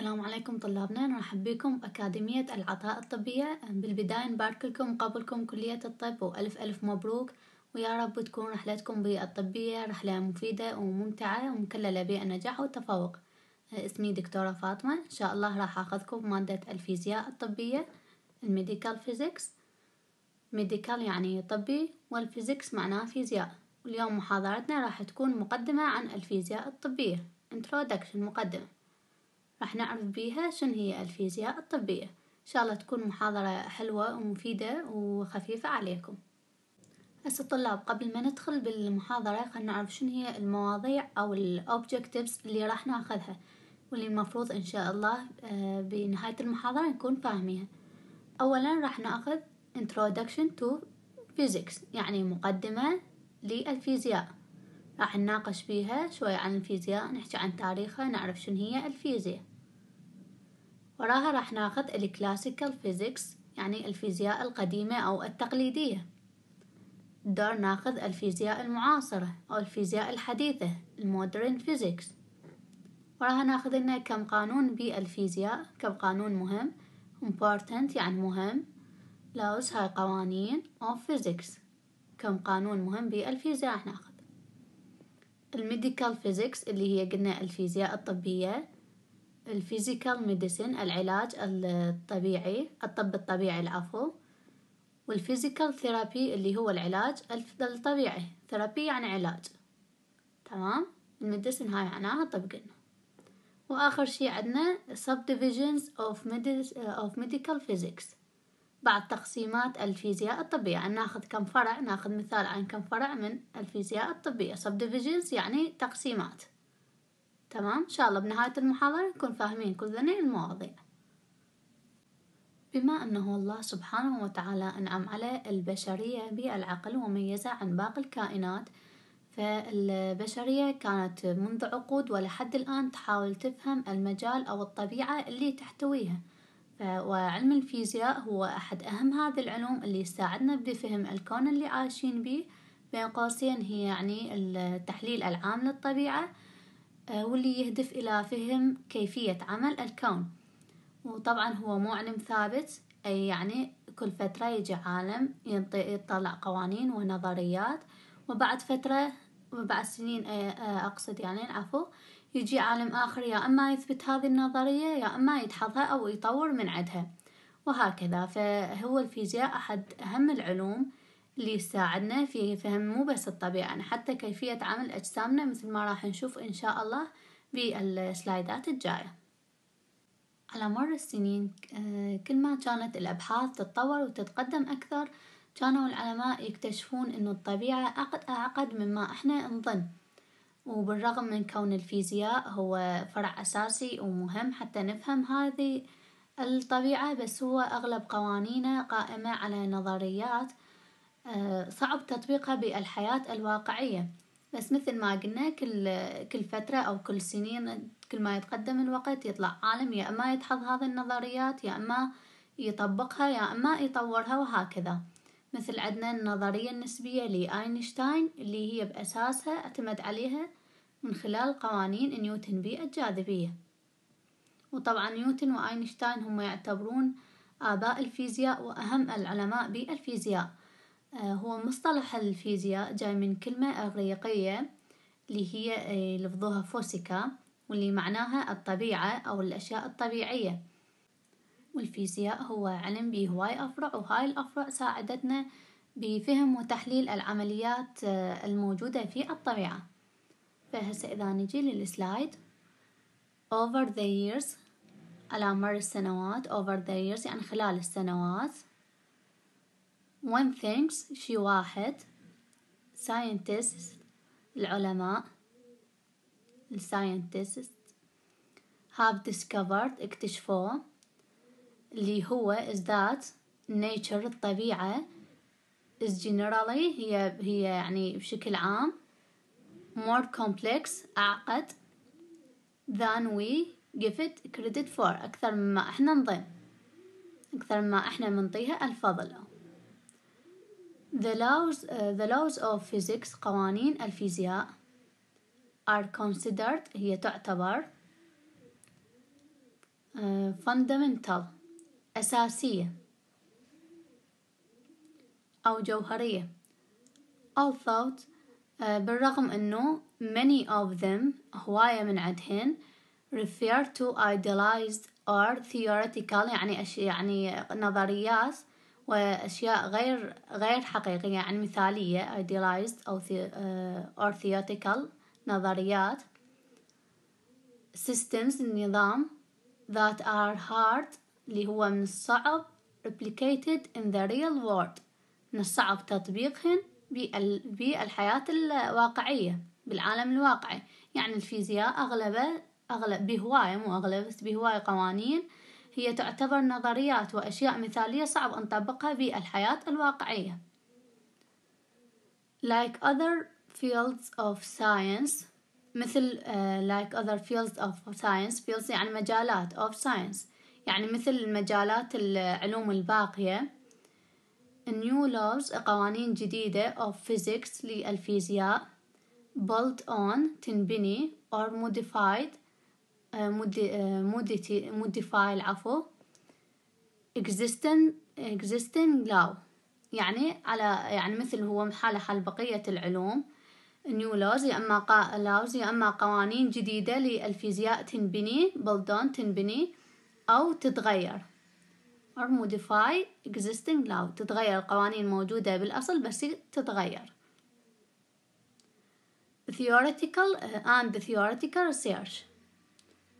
السلام عليكم طلابنا نرحب بكم بأكاديمية العطاء الطبية بالبداية نبارك لكم قبلكم كلية الطب وألف ألف مبروك ويا رب تكون رحلتكم بالطبية رحلة مفيدة وممتعة ومكللة بالنجاح والتفوق اسمي دكتورة فاطمة إن شاء الله راح أخذكم مادة الفيزياء الطبية الميديكال فيزيكس ميديكال يعني طبي والفيزيكس معناه فيزياء واليوم محاضرتنا راح تكون مقدمة عن الفيزياء الطبية introduction مقدمة راح نعرف بيها شن هي الفيزياء الطبية إن شاء الله تكون محاضرة حلوة ومفيدة وخفيفة عليكم هسه الطلاب قبل ما ندخل بالمحاضرة خلنا نعرف شنو هي المواضيع أو الأوبجكتيفز اللي راح ناخذها واللي المفروض إن شاء الله آه، بنهاية المحاضرة نكون فاهمينها أولا راح ناخذ Introduction to Physics يعني مقدمة للفيزياء راح نناقش بيها شوي عن الفيزياء نحكي عن تاريخها نعرف شنو هي الفيزياء وراها راح ناخذ الكلاسيكال فيزيكس يعني الفيزياء القديمة أو التقليدية دور ناخذ الفيزياء المعاصرة أو الفيزياء الحديثة المودرن فيزيكس وراها ناخذ لنا كم قانون بالفيزياء كم قانون مهم important يعني مهم لاوس هاي قوانين of physics كم قانون مهم بالفيزياء راح ناخذ الميديكال فيزيكس اللي هي قلنا الفيزياء الطبية الفيزيكال ميديسين العلاج الطبيعي الطب الطبيعي العفو والفيزيكال ثيرابي اللي هو العلاج الطبيعي ثيرابي يعني علاج تمام الميديسين هاي معناها طب قلنا واخر شي عندنا subdivisions of, medis, اوف medical physics بعض تقسيمات الفيزياء الطبية يعني ناخذ كم فرع ناخذ مثال عن كم فرع من الفيزياء الطبية subdivisions يعني تقسيمات تمام إن شاء الله بنهاية المحاضرة نكون فاهمين كلنا المواضيع بما أنه الله سبحانه وتعالى أنعم على البشرية بالعقل وميزها عن باقي الكائنات فالبشرية كانت منذ عقود ولحد الآن تحاول تفهم المجال أو الطبيعة اللي تحتويها وعلم الفيزياء هو أحد أهم هذه العلوم اللي يساعدنا بفهم الكون اللي عايشين بيه بين قوسين هي يعني تحليل العام للطبيعة آه، واللي يهدف إلى فهم كيفية عمل الكون وطبعا هو مو علم ثابت أي يعني كل فترة يجي عالم يطلع قوانين ونظريات وبعد فترة وبعد سنين آه، آه، أقصد يعني العفو يجي عالم آخر يا أما يثبت هذه النظرية يا أما يدحضها أو يطور من عدها وهكذا فهو الفيزياء أحد أهم العلوم اللي يساعدنا في فهم مو بس الطبيعة يعني حتى كيفية عمل أجسامنا مثل ما راح نشوف إن شاء الله بالسلايدات الجاية على مر السنين آه، كل ما كانت الأبحاث تتطور وتتقدم أكثر كانوا العلماء يكتشفون أن الطبيعة أعقد, أعقد مما إحنا نظن وبالرغم من كون الفيزياء هو فرع أساسي ومهم حتى نفهم هذه الطبيعة بس هو أغلب قوانينه قائمة على نظريات آه، صعب تطبيقها بالحياة الواقعية بس مثل ما قلنا كل كل فترة أو كل سنين كل ما يتقدم الوقت يطلع عالم يا إما يدحض هذه النظريات يا إما يطبقها يا إما يطورها وهكذا مثل عندنا النظرية النسبية لأينشتاين اللي هي بأساسها اعتمد عليها من خلال قوانين نيوتن بالجاذبية وطبعا نيوتن وأينشتاين هم يعتبرون آباء الفيزياء وأهم العلماء بالفيزياء آه، هو مصطلح الفيزياء جاي من كلمة إغريقية اللي هي آه، لفظوها فوسيكا واللي معناها الطبيعة أو الأشياء الطبيعية والفيزياء هو علم بيه هواي أفرع وهاي الأفرع ساعدتنا بفهم وتحليل العمليات آه، الموجودة في الطبيعة فهسه إذا نجي للسلايد over the years على مر السنوات over the years يعني خلال السنوات one thinks شي واحد scientists العلماء scientists have discovered اكتشفوا اللي هو is that nature الطبيعة is generally هي هي يعني بشكل عام more complex أعقد than we give it credit for أكثر مما إحنا نظن أكثر مما إحنا منطيها الفضل أو. The laws, uh, the laws of physics قوانين الفيزياء are considered هي تعتبر uh, fundamental أساسية أو جوهرية although uh, بالرغم أنه many of them هواية من عدهن refer to idealized or theoretical يعني أشياء يعني نظريات وأشياء غير غير حقيقية عن يعني مثالية idealized أو or theoretical uh, نظريات systems النظام that are hard اللي هو من الصعب replicated in the real world من الصعب تطبيقهن بالحياة الواقعية بالعالم الواقعي يعني الفيزياء أغلبه أغلب بهواية مو أغلب بس بهواية قوانين هي تعتبر نظريات وأشياء مثالية صعب أن نطبقها بالحياة الواقعية like other fields of science مثل uh, like other fields of science fields يعني مجالات of science يعني مثل مجالات العلوم الباقية new laws قوانين جديدة of physics للفيزياء built on تنبني or modified آه، آه، فايل العفو existing existing law يعني على يعني مثل هو حاله حال بقية العلوم نيو لوز يا اما قا... لاوز يا اما قوانين جديدة للفيزياء تنبني بلدان تنبني او تتغير or modify existing law تتغير القوانين موجودة بالاصل بس تتغير theoretical آه، and theoretical research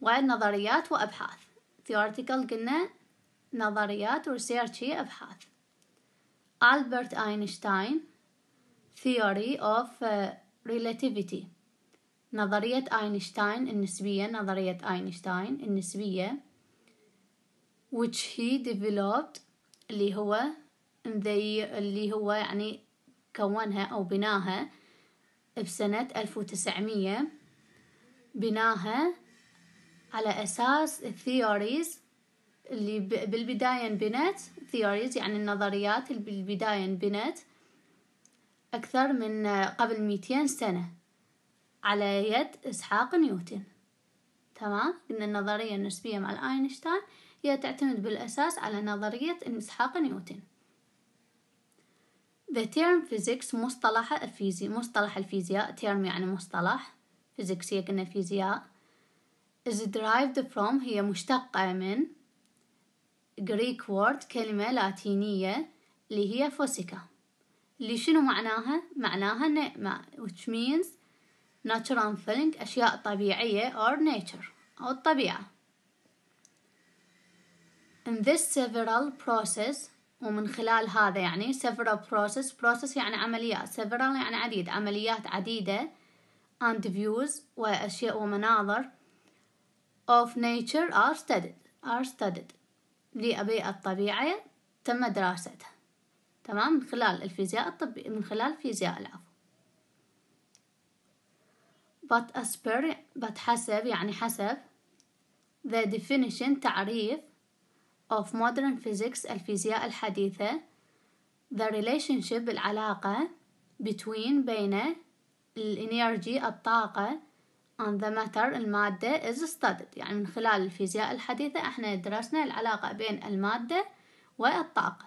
ونظريات وأبحاث theoretical قلنا نظريات research هي أبحاث ألبرت أينشتاين theory of uh, relativity نظرية أينشتاين النسبية نظرية أينشتاين النسبية which he developed اللي هو اللي هو يعني كونها أو بناها بسنة 1900 بناها على أساس الثيوريز اللي بالبداية انبنت ثيوريز يعني النظريات اللي بالبداية انبنت أكثر من قبل ميتين سنة على يد إسحاق نيوتن تمام إن النظرية النسبية مع الأينشتاين هي تعتمد بالأساس على نظرية إسحاق نيوتن The term physics مصطلح الفيزياء مصطلح الفيزياء term يعني مصطلح physics هي قلنا فيزياء is derived from هي مشتقة من Greek word كلمة لاتينية اللي هي فوسيكا اللي شنو معناها؟ معناها نعمة which means natural feeling أشياء طبيعية or nature أو الطبيعة in this several process ومن خلال هذا يعني several process process يعني عمليات several يعني عديد عمليات عديدة and views وأشياء ومناظر of nature are studied are studied لأبيئة الطبيعة تم دراستها تمام من خلال الفيزياء الطبي من خلال فيزياء العفو but as per but حسب يعني حسب the definition تعريف of modern physics الفيزياء الحديثة the relationship العلاقة between بين الانيرجي الطاقة on the matter المادة is studied يعني من خلال الفيزياء الحديثة احنا درسنا العلاقة بين المادة والطاقة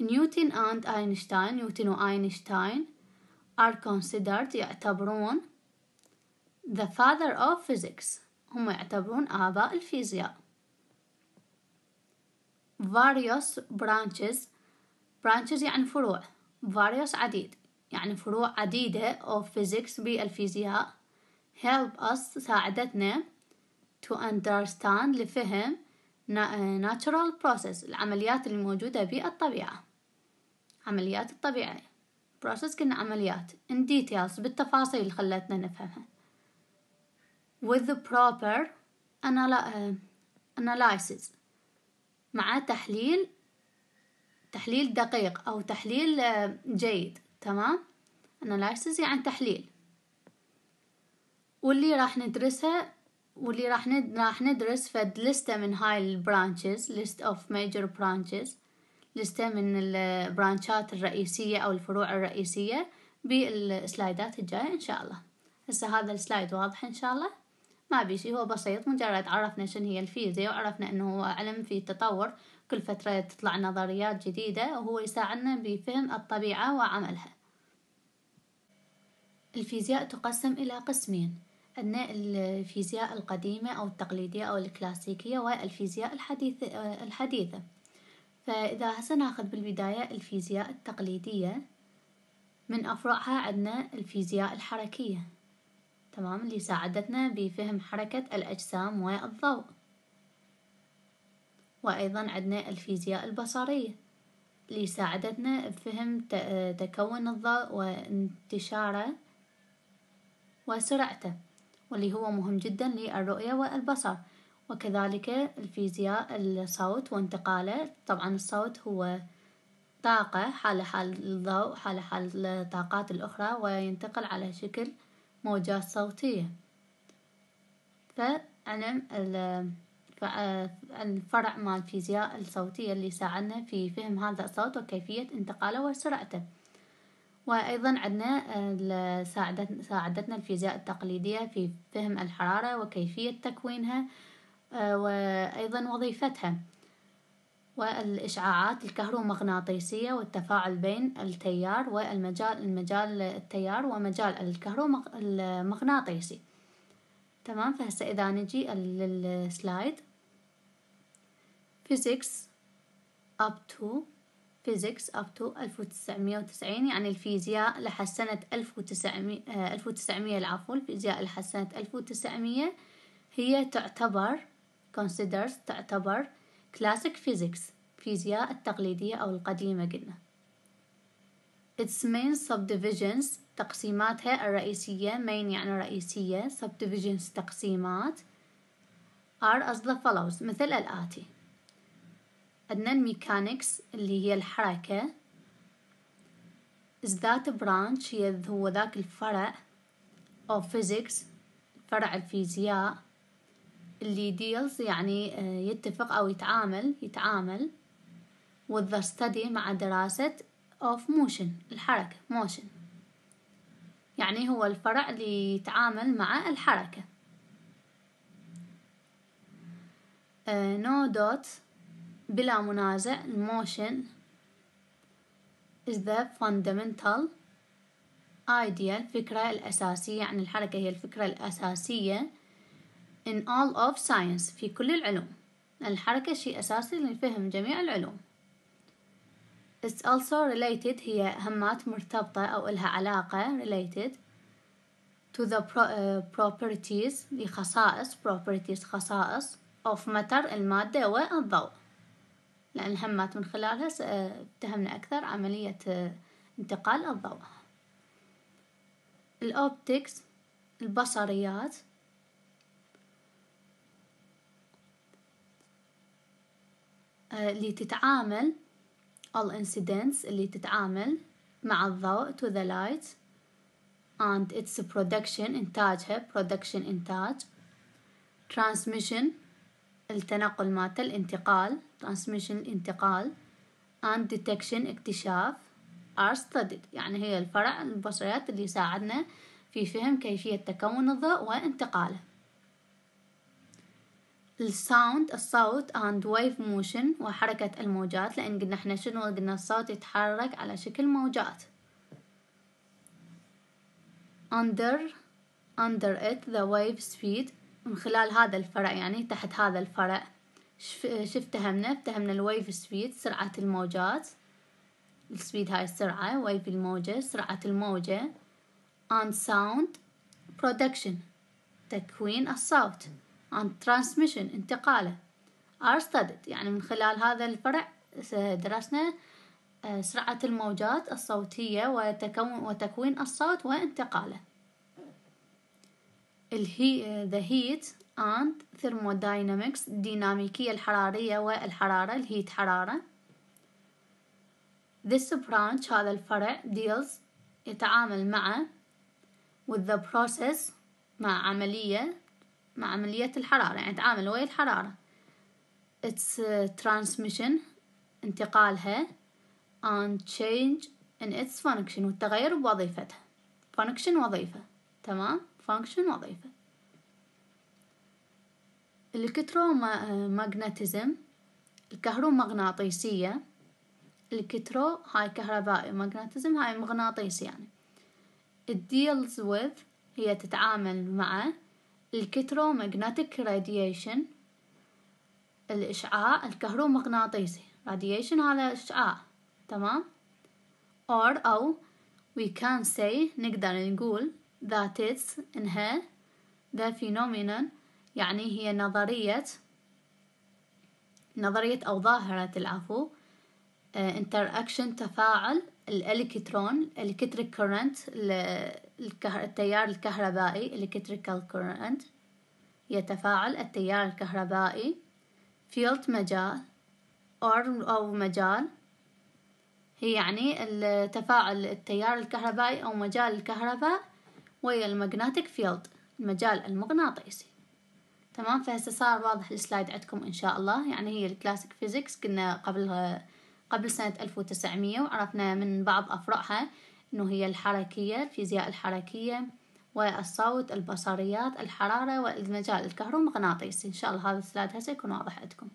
نيوتن and أينشتاين نيوتن وأينشتاين are considered يعتبرون the father of physics هم يعتبرون آباء الفيزياء various branches branches يعني فروع various عديد يعني فروع عديدة of physics بالفيزياء help us ساعدتنا to understand لفهم natural process العمليات الموجودة بالطبيعة عمليات الطبيعة process كنا عمليات in details بالتفاصيل خلتنا نفهمها with the proper analysis مع تحليل تحليل دقيق أو تحليل آه، جيد تمام analysis يعني تحليل واللي راح ندرسها واللي راح ند... راح ندرس فد لستة من هاي البرانشز list of major branches لستة من البرانشات الرئيسية أو الفروع الرئيسية بالسلايدات الجاية إن شاء الله هسه هذا السلايد واضح إن شاء الله ما بيشي هو بسيط مجرد عرفنا شن هي الفيزياء وعرفنا انه هو علم في تطور كل فترة تطلع نظريات جديدة وهو يساعدنا بفهم الطبيعة وعملها الفيزياء تقسم إلى قسمين أن الفيزياء القديمة أو التقليدية أو الكلاسيكية والفيزياء الحديثة, الحديثة فإذا هسه ناخذ بالبداية الفيزياء التقليدية من أفرعها عندنا الفيزياء الحركية تمام اللي ساعدتنا بفهم حركة الأجسام والضوء وأيضا عندنا الفيزياء البصرية اللي ساعدتنا بفهم تكون الضوء وانتشاره وسرعته واللي هو مهم جدا للرؤية والبصر وكذلك الفيزياء الصوت وانتقاله طبعا الصوت هو طاقة حال حال الضوء حال حال الطاقات الأخرى وينتقل على شكل موجات صوتية فعلم آه، الفرع مال الفيزياء الصوتية اللي ساعدنا في فهم هذا الصوت وكيفية انتقاله وسرعته وأيضا عندنا آه، ساعدتنا الفيزياء التقليدية في فهم الحرارة وكيفية تكوينها آه، وأيضا وظيفتها والإشعاعات الكهرومغناطيسية والتفاعل بين التيار والمجال المجال التيار ومجال الكهرومغناطيسي تمام فهسه إذا نجي للسلايد physics up to physics up to 1990 يعني الفيزياء لحد سنة 1900 1900 آه، العفو الفيزياء لحد سنة 1900 هي تعتبر considers تعتبر classic physics فيزياء التقليدية أو القديمة قلنا its main subdivisions تقسيماتها الرئيسية main يعني رئيسية subdivisions تقسيمات are as the follows مثل الآتي عندنا الميكانيكس اللي هي الحركة is that branch هي هو ذاك الفرع of physics فرع الفيزياء اللي deals يعني آه، يتفق أو يتعامل يتعامل with the study مع دراسة of motion الحركة motion يعني هو الفرع اللي يتعامل مع الحركة uh, no dot بلا منازع الموشن is the fundamental idea الفكرة الأساسية عن يعني الحركة هي الفكرة الأساسية in all of science في كل العلوم الحركة شيء أساسي لفهم جميع العلوم It's also related هي همات مرتبطة أو إلها علاقة related to the pro uh, properties لخصائص properties خصائص of matter المادة والضوء لأن الهمات من خلالها آه، تهمنا أكثر عملية آه، انتقال الضوء الأوبتكس البصريات آه، اللي تتعامل all incidents اللي تتعامل مع الضوء to the light and its production إنتاجها production إنتاج transmission التنقل مالته الانتقال transmission الانتقال and detection اكتشاف are studied يعني هي الفرع البصريات اللي يساعدنا في فهم كيفية تكون الضوء وانتقاله الساوند الصوت and wave motion وحركة الموجات لأن قلنا احنا شنو قلنا الصوت يتحرك على شكل موجات under under it the wave speed من خلال هذا الفرع يعني تحت هذا الفرع شفتهمنا افتهمنا الويف سبيد سرعة الموجات السبيد هاي السرعة ويف الموجة سرعة الموجة and sound production تكوين الصوت and transmission انتقاله are studied يعني من خلال هذا الفرع درسنا آه، سرعة الموجات الصوتية وتكون وتكوين الصوت وانتقاله الهي the heat and thermodynamics الديناميكية الحرارية والحرارة الهيت حرارة This branch هذا الفرع deals يتعامل مع with the process مع عملية مع عملية الحرارة يعني يتعامل ويا الحرارة its transmission انتقالها and change in its function والتغير بوظيفتها function وظيفة تمام function وظيفة الكترومغناطيزم آه، الكهرومغناطيسية الكترو هاي كهربائي مغناطيزم هاي مغناطيس يعني الديلز with هي تتعامل مع الكترومغناطيك راديشن الإشعاع الكهرومغناطيسي راديشن على إشعاع تمام or أو we can say نقدر نقول that it's إنها the phenomenon يعني هي نظرية نظرية أو ظاهرة العفو انتراكشن آه، تفاعل الالكترون الكتريك كورنت التيار الكهربائي الكتريكال كورنت يتفاعل التيار الكهربائي فيلد مجال أو مجال هي يعني تفاعل التيار الكهربائي أو مجال الكهرباء ويا المغناطيك فيلد المجال المغناطيسي تمام فهسه صار واضح السلايد عندكم إن شاء الله يعني هي الكلاسيك فيزيكس كنا قبل قبل سنة 1900 وعرفنا من بعض أفرعها إنه هي الحركية الفيزياء الحركية والصوت البصريات الحرارة والمجال الكهرومغناطيسي إن شاء الله هذا السلايد هسه يكون واضح عندكم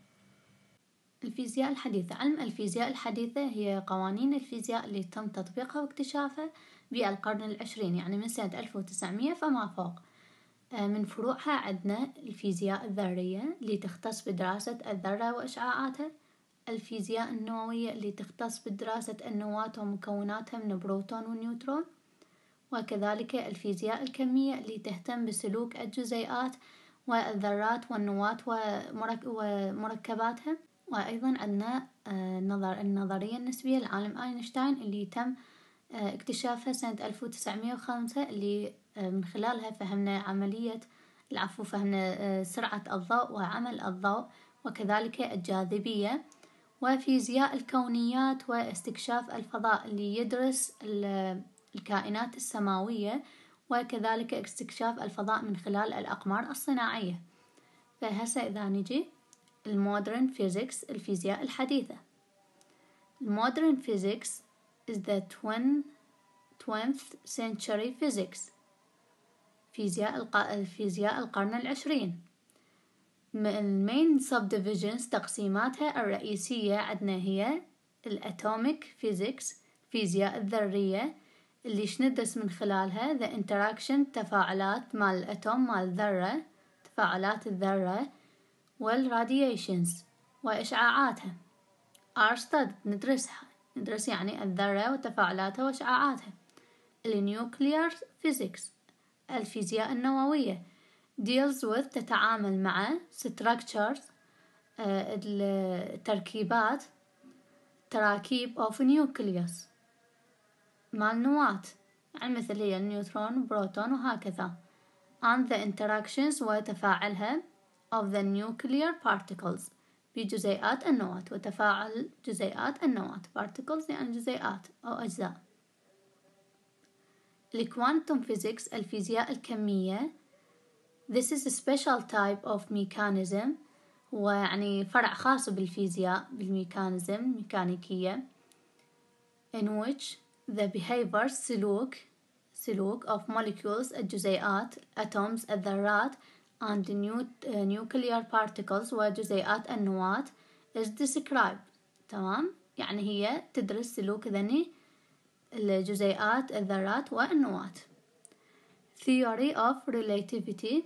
الفيزياء الحديثة علم الفيزياء الحديثة هي قوانين الفيزياء اللي تم تطبيقها واكتشافها بالقرن العشرين يعني من سنة 1900 فما فوق آه، من فروعها عندنا الفيزياء الذرية اللي تختص بدراسة الذرة وإشعاعاتها الفيزياء النووية اللي تختص بدراسة النواة ومكوناتها من بروتون ونيوترون وكذلك الفيزياء الكمية اللي تهتم بسلوك الجزيئات والذرات والنواة ومركباتها وأيضا عندنا آه، نظر النظرية النسبية لعالم أينشتاين اللي تم آه، اكتشافها سنة 1905 اللي من خلالها فهمنا عملية العفو فهمنا آه، سرعة الضوء وعمل الضوء وكذلك الجاذبية وفيزياء الكونيات واستكشاف الفضاء اللي يدرس الكائنات السماوية وكذلك استكشاف الفضاء من خلال الأقمار الصناعية فهسه إذا نجي المودرن فيزيكس الفيزياء الحديثة المودرن فيزيكس is the 20th century physics فيزياء الق... فيزياء القرن العشرين المين سب subdivisions تقسيماتها الرئيسية عندنا هي الأتوميك فيزيكس فيزياء الذرية اللي شندس من خلالها the interaction تفاعلات مال الأتوم مال الذرة تفاعلات الذرة والراديشنز وإشعاعاتها أرستد ندرسها ندرس يعني الذرة وتفاعلاتها وإشعاعاتها النيوكليار فيزيكس الفيزياء النووية deals with تتعامل مع structures آه، التركيبات تراكيب of nucleus مع النواة يعني مثل هي النيوترون بروتون وهكذا and the interactions وتفاعلها of the nuclear particles بجزيئات النواة وتفاعل جزيئات النواة particles يعني جزيئات أو أجزاء الكوانتم physics الفيزياء الكمية This is a special type of mechanism ويعني فرع خاص بالفيزياء بالميكانيزم ميكانيكية in which the behavior سلوك سلوك of molecules الجزيئات atoms الذرات and new, uh, nuclear particles وجزيئات النواة is described تمام يعني هي تدرس سلوك ذني الجزيئات الذرات والنواة Theory of Relativity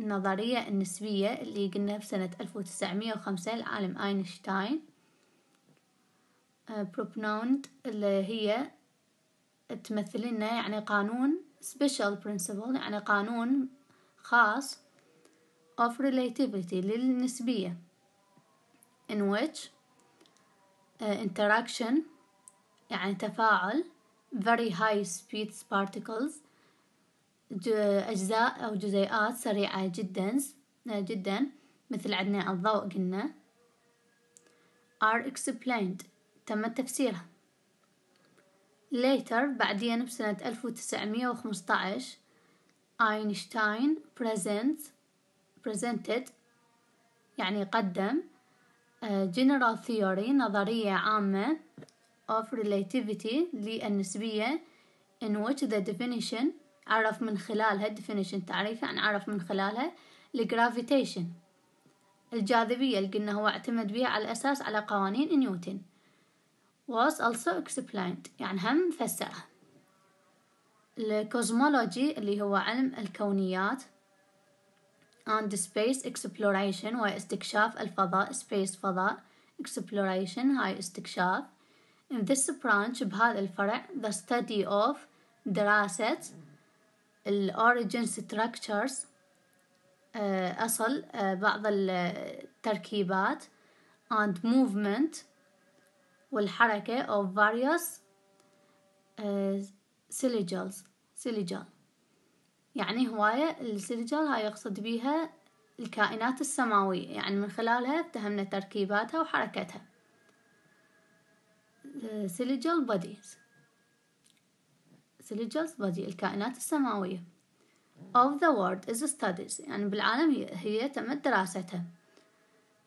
النظرية النسبية اللي قلنا في سنة 1905 العالم أينشتاين بروبنوند آه، اللي هي تمثل لنا يعني قانون special principle يعني قانون خاص of relativity للنسبية in which آه، interaction يعني تفاعل very high speed particles أجزاء أو جزيئات سريعة جدا جدا مثل عندنا الضوء قلنا are explained تم تفسيرها later بعدين بسنة 1915 أينشتاين present presented يعني قدم general theory نظرية عامة of relativity للنسبية in which the definition عرف من خلالها definition تعريفه يعني عرف من خلالها الgravitation الجاذبية اللي قلنا هو اعتمد بها على أساس على قوانين نيوتن was also explained يعني هم فسرها الكوزمولوجي اللي هو علم الكونيات and space exploration واستكشاف الفضاء space فضاء exploration هاي استكشاف In this branch بهذا الفرع the study of دراسة ال origin structures آه، أصل آه، بعض التركيبات آه، and movement والحركة of various syllables syllable يعني هواية السيلجل هاي يقصد بيها الكائنات السماوية يعني من خلالها فهمنا تركيباتها وحركتها سيليجال بوديز سيليجالز بودي الكائنات السماوية of the world is studies يعني بالعالم هي, تم تمت دراستها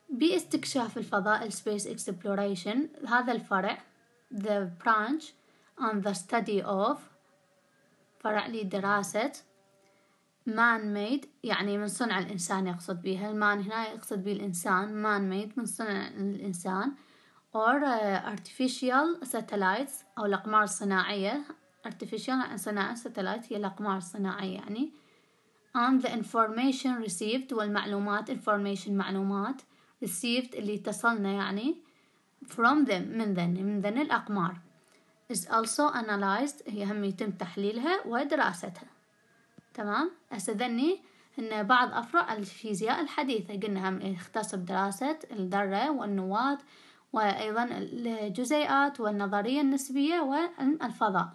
باستكشاف الفضاء space exploration هذا الفرع the branch on the study of فرع لدراسة man-made يعني من صنع الإنسان يقصد بها المان هنا يقصد به الإنسان man-made من صنع الإنسان or uh, آه، artificial satellites أو الأقمار الصناعية artificial صناعة satellite هي الأقمار الصناعية يعني and the information received والمعلومات information معلومات received اللي تصلنا يعني from them من ذن من ذن الأقمار is also analyzed هي هم يتم تحليلها ودراستها تمام هسه ذني ان بعض أفرع الفيزياء الحديثة قلنا هم يختص بدراسة الذرة والنواة وأيضا الجزيئات والنظرية النسبية والفضاء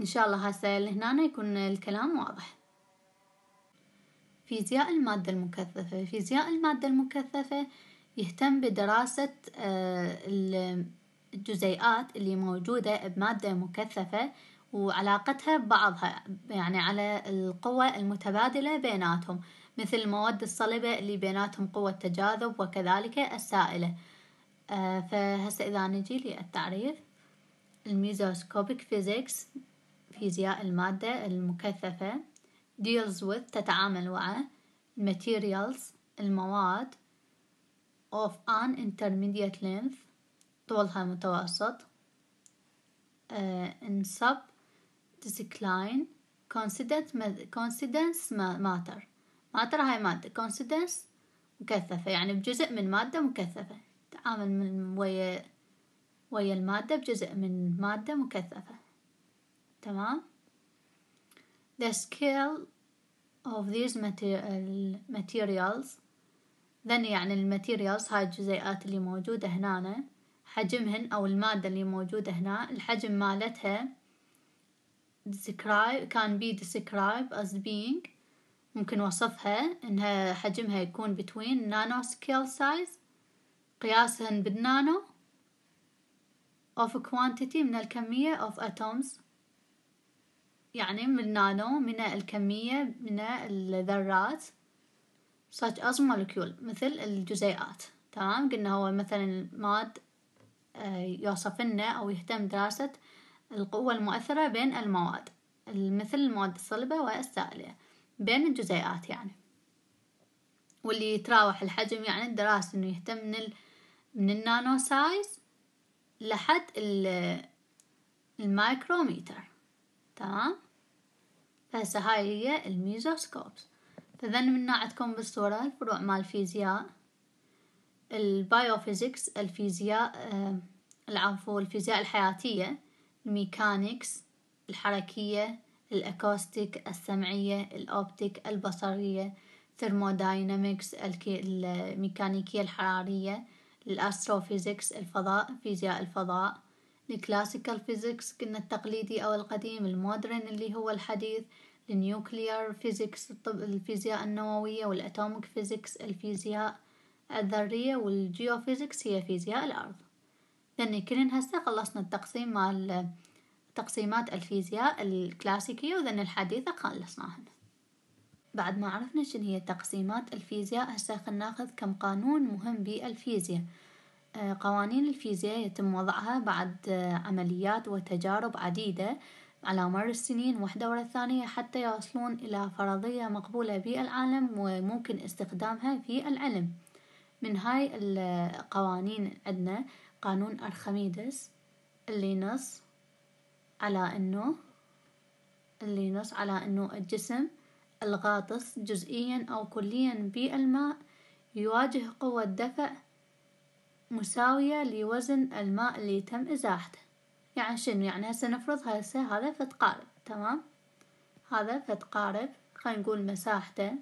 إن شاء الله هسه لهنا يكون الكلام واضح فيزياء المادة المكثفة فيزياء المادة المكثفة يهتم بدراسة آه، الجزيئات اللي موجودة بمادة مكثفة وعلاقتها ببعضها يعني على القوة المتبادلة بيناتهم مثل المواد الصلبة اللي بيناتهم قوة تجاذب وكذلك السائلة آه، فهسا إذا نجي للتعريف الميزوسكوبيك فيزيكس فيزياء المادة المكثفة deals with تتعامل مع materials المواد of an intermediate length طولها متوسط uh, in sub decline constant consistence matter ماترا هاي مادة كونسيدنس مكثفة يعني بجزء من مادة مكثفة تعامل من ويا ويا المادة بجزء من مادة مكثفة تمام the scale of these materials then يعني الماتيريالز هاي الجزيئات اللي موجودة هنا حجمهن أو المادة اللي موجودة هنا الحجم مالتها describe can be described as being ممكن وصفها إنها حجمها يكون بتوين نانو سكيل سايز قياسا بالنانو اوف كوانتيتي من الكمية اوف اتومز يعني من النانو من الكمية من الذرات such as molecule مثل الجزيئات تمام قلنا هو مثلا الماد آه، يوصف لنا أو يهتم دراسة القوة المؤثرة بين المواد مثل المواد الصلبة والسائلة بين الجزيئات يعني واللي يتراوح الحجم يعني الدراسة انه يهتم من, ال... من النانو سايز لحد ال... المايكروميتر تمام فهسه هاي هي الميزوسكوبس فذن من عندكم بالصورة الفروع مال الفيزياء البايوفيزيكس الفيزياء العفو الفيزياء الحياتية الميكانيكس الحركية الأكوستيك السمعية الأوبتيك البصرية ثرموداينامكس الميكانيكية الحرارية الأستروفيزيكس الفضاء فيزياء الفضاء الكلاسيكال فيزيكس كنا التقليدي أو القديم المودرن اللي هو الحديث النيوكليار فيزيكس الفيزياء النووية والأتوميك فيزيكس الفيزياء الذرية والجيوفيزيكس هي فيزياء الأرض لأن كلن هسه خلصنا التقسيم مال تقسيمات الفيزياء الكلاسيكية وذن الحديثة خلصناهن بعد ما عرفنا شن هي تقسيمات الفيزياء هسه خلنا ناخذ كم قانون مهم بالفيزياء آه، قوانين الفيزياء يتم وضعها بعد آه، عمليات وتجارب عديدة على مر السنين واحدة ورا الثانية حتى يوصلون إلى فرضية مقبولة بالعالم وممكن استخدامها في العلم من هاي القوانين عندنا قانون أرخميدس اللي نص على أنه اللي ينص على أنه الجسم الغاطس جزئيا أو كليا بالماء يواجه قوة دفع مساوية لوزن الماء اللي تم إزاحته يعني شنو يعني هسه نفرض هسه هذا قارب تمام هذا قارب خلينا نقول مساحته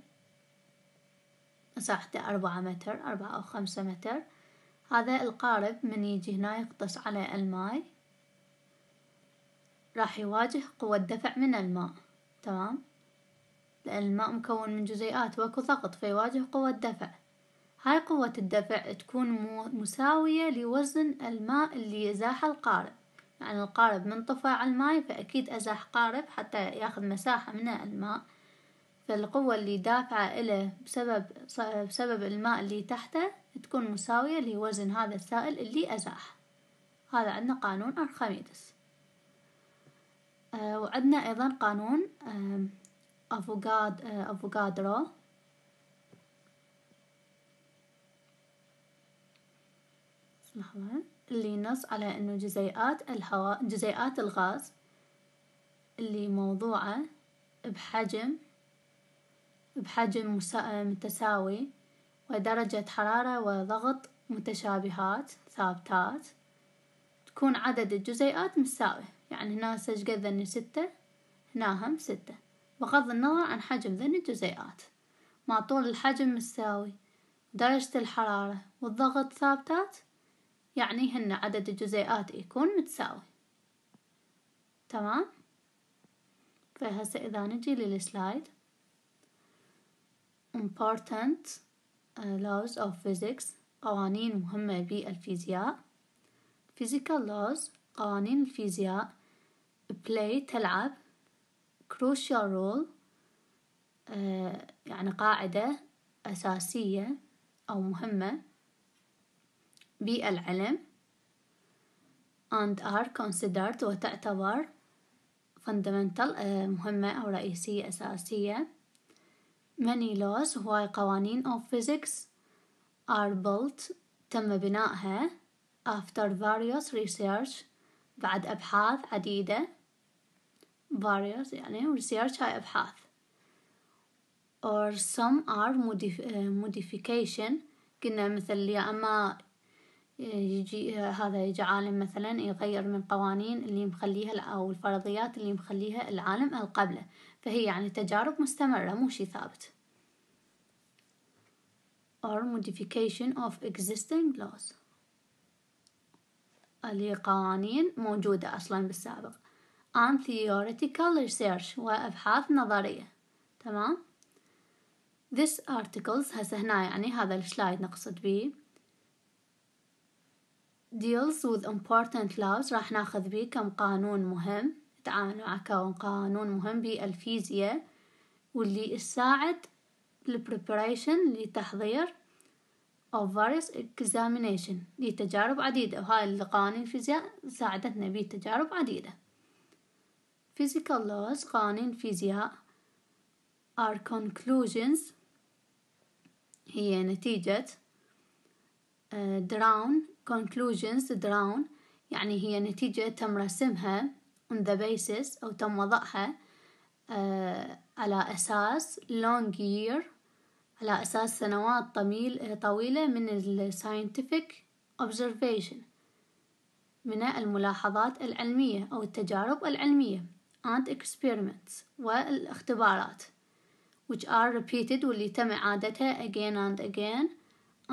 مساحته أربعة متر أربعة أو خمسة متر هذا القارب من يجي هنا يغطس على الماي راح يواجه قوة دفع من الماء تمام لأن الماء مكون من جزيئات واكو ضغط فيواجه قوة دفع هاي قوة الدفع تكون مساوية لوزن الماء اللي يزاح القارب يعني القارب طفى على الماي فأكيد ازاح قارب حتى ياخذ مساحة من الماء فالقوة اللي دافعة إله بسبب بسبب الماء اللي تحته تكون مساوية لوزن هذا السائل اللي أزاح هذا عندنا قانون أرخميدس آه، وعندنا أيضا قانون أفوغاد آه، أفوغادرو لحظة اللي ينص على أنه جزيئات الهواء جزيئات الغاز اللي موضوعة بحجم بحجم آه، متساوي ودرجة حرارة وضغط متشابهات ثابتات تكون عدد الجزيئات متساوي يعني هنا سجقة ذني ستة هنا هم ستة بغض النظر عن حجم ذني الجزيئات مع طول الحجم مساوي درجة الحرارة والضغط ثابتات يعني هن عدد الجزيئات يكون متساوي تمام فهسه إذا نجي للسلايد important uh, laws of physics قوانين مهمة بالفيزياء physical laws قوانين الفيزياء بلاي تلعب crucial role آه، يعني قاعدة أساسية أو مهمة بالعلم and are considered وتعتبر fundamental آه، مهمة أو رئيسية أساسية many laws هواي قوانين of physics are built تم بنائها after various research بعد أبحاث عديدة barriers يعني research هاي أبحاث or some are modif آه، modification قلنا مثل يا أما يجي آه، هذا يجي عالم مثلا يغير من قوانين اللي مخليها أو الفرضيات اللي مخليها العالم القبله فهي يعني تجارب مستمرة مو شي ثابت or modification of existing laws اللي قوانين موجودة أصلا بالسابق on theoretical research وأبحاث نظرية تمام this articles هسه هنا يعني هذا السلايد نقصد بيه deals with important laws راح ناخذ بيه كم قانون مهم تعاملوا مع كون قانون مهم بالفيزياء واللي يساعد preparation لتحضير of various examination لتجارب عديدة وهاي القوانين الفيزياء ساعدتنا بتجارب عديدة physical laws قوانين فيزياء are conclusions هي نتيجة uh, drown conclusions drown يعني هي نتيجة تم رسمها on the basis أو تم وضعها uh, على أساس long year على أساس سنوات طويل طويلة من ال scientific observation من الملاحظات العلمية أو التجارب العلمية and experiments والاختبارات which are repeated واللي تم إعادتها again and again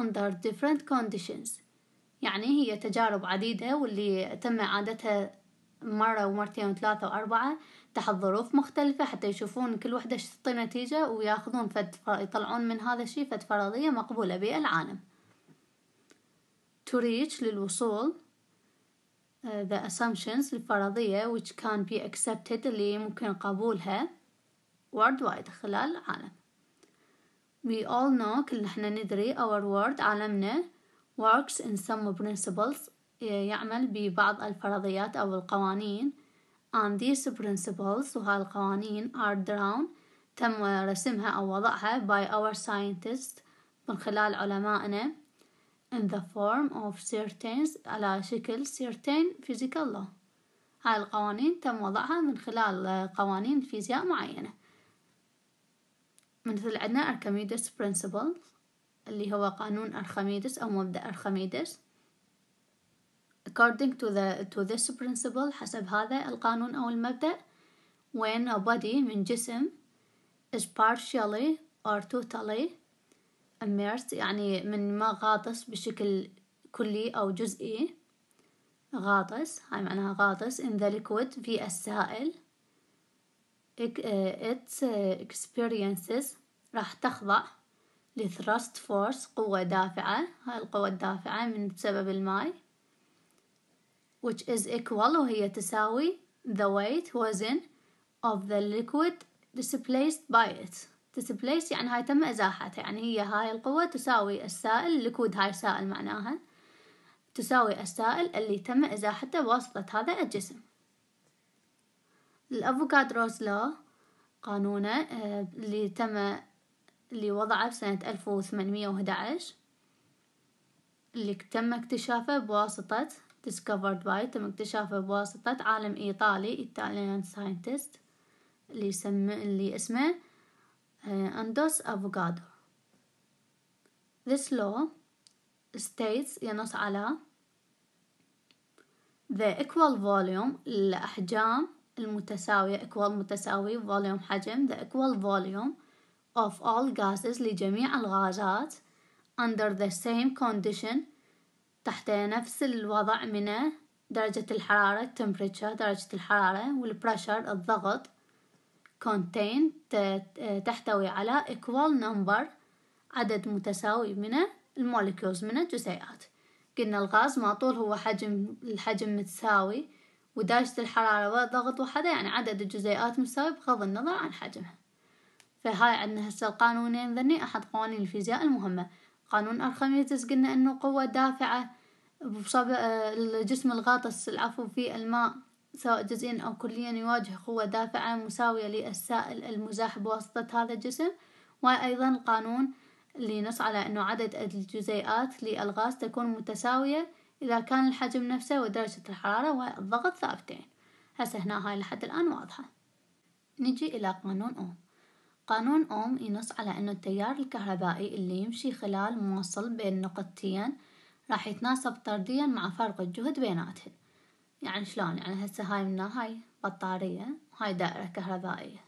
under different conditions يعني هي تجارب عديدة واللي تم إعادتها مرة ومرتين وثلاثة وأربعة تحت ظروف مختلفة حتى يشوفون كل وحدة تعطي نتيجة وياخذون فد يطلعون من هذا الشي فد فرضية مقبولة بالعالم to reach للوصول the assumptions الفرضية which can be accepted اللي ممكن قبولها worldwide خلال العالم we all know كل نحن ندري our world عالمنا works in some principles يعمل ببعض الفرضيات أو القوانين and these principles وهاي القوانين are drawn تم رسمها أو وضعها by our scientists من خلال علمائنا in the form of certain على شكل certain physical law هاي القوانين تم وضعها من خلال قوانين فيزياء معينة مثل عندنا أركميدس principle اللي هو قانون أرخميدس أو مبدأ أرخميدس according to, the, to this principle حسب هذا القانون أو المبدأ when a body من جسم is partially or totally immersed يعني من ما غاطس بشكل كلي أو جزئي غاطس هاي معناها غاطس in the liquid في السائل آه، its experiences راح تخضع لثرست فورس قوة دافعة هاي القوة الدافعة من بسبب الماء which is equal وهي تساوي the weight وزن of the liquid displaced by it displace يعني هاي تم إزاحتها يعني هي هاي القوة تساوي السائل الكود هاي سائل معناها تساوي السائل اللي تم إزاحته بواسطة هذا الجسم الأفوكادروس لو قانونه آه، اللي تم اللي وضعه بسنة 1811 اللي تم اكتشافه بواسطة discovered by تم اكتشافه بواسطة عالم إيطالي Italian scientist اللي, يسمى اللي اسمه and thus avocado. This law states ينص على the equal volume الأحجام المتساوية equal متساوي volume حجم the equal volume of all gases لجميع الغازات under the same condition تحت نفس الوضع من درجة الحرارة temperature درجة الحرارة والpressure الضغط contain تحتوي على equal number عدد متساوي من المولكيولز من الجزيئات قلنا الغاز معطول هو حجم الحجم متساوي ودرجة الحرارة والضغط وحدة يعني عدد الجزيئات متساوي بغض النظر عن حجمها فهاي عندنا هسه القانونين ذني أحد قوانين الفيزياء المهمة قانون أرخميدس قلنا أنه قوة دافعة بصب آه، الجسم الغاطس العفو في الماء سواء جزئيا أو كليا يواجه قوة دافعة مساوية للسائل المزاح بواسطة هذا الجسم وأيضا القانون اللي ينص على أنه عدد الجزيئات للغاز تكون متساوية إذا كان الحجم نفسه ودرجة الحرارة والضغط ثابتين هسه هنا هاي لحد الآن واضحة نجي إلى قانون أوم قانون أوم ينص على أنه التيار الكهربائي اللي يمشي خلال موصل بين نقطتين راح يتناسب طرديا مع فرق الجهد بيناتهن يعني شلون يعني هسه هاي من هاي بطارية هاي دائرة كهربائية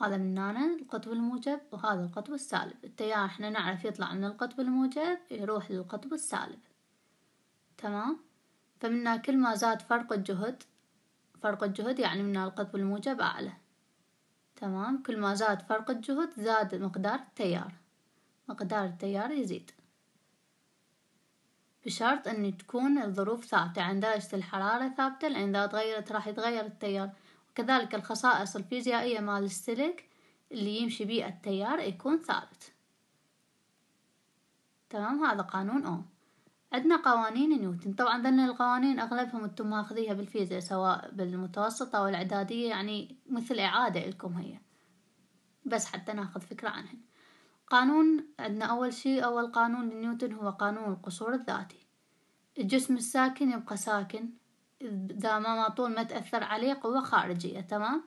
هذا من هنا القطب الموجب وهذا القطب السالب التيار احنا نعرف يطلع من القطب الموجب يروح للقطب السالب تمام فمنا كل ما زاد فرق الجهد فرق الجهد يعني من القطب الموجب أعلى تمام كل ما زاد فرق الجهد زاد مقدار التيار مقدار التيار يزيد بشرط أن تكون الظروف ثابتة عند درجة الحرارة ثابتة لأن إذا تغيرت راح يتغير التيار وكذلك الخصائص الفيزيائية مال السلك اللي يمشي بيه التيار يكون ثابت تمام هذا قانون أوم عندنا قوانين نيوتن طبعا ذن القوانين أغلبهم أنتم ماخذيها بالفيزياء سواء بالمتوسطة أو الإعدادية يعني مثل إعادة لكم هي بس حتى ناخذ فكرة عنهن قانون عندنا أول شيء أول قانون لنيوتن هو قانون القصور الذاتي الجسم الساكن يبقى ساكن إذا ما طول ما تأثر عليه قوة خارجية تمام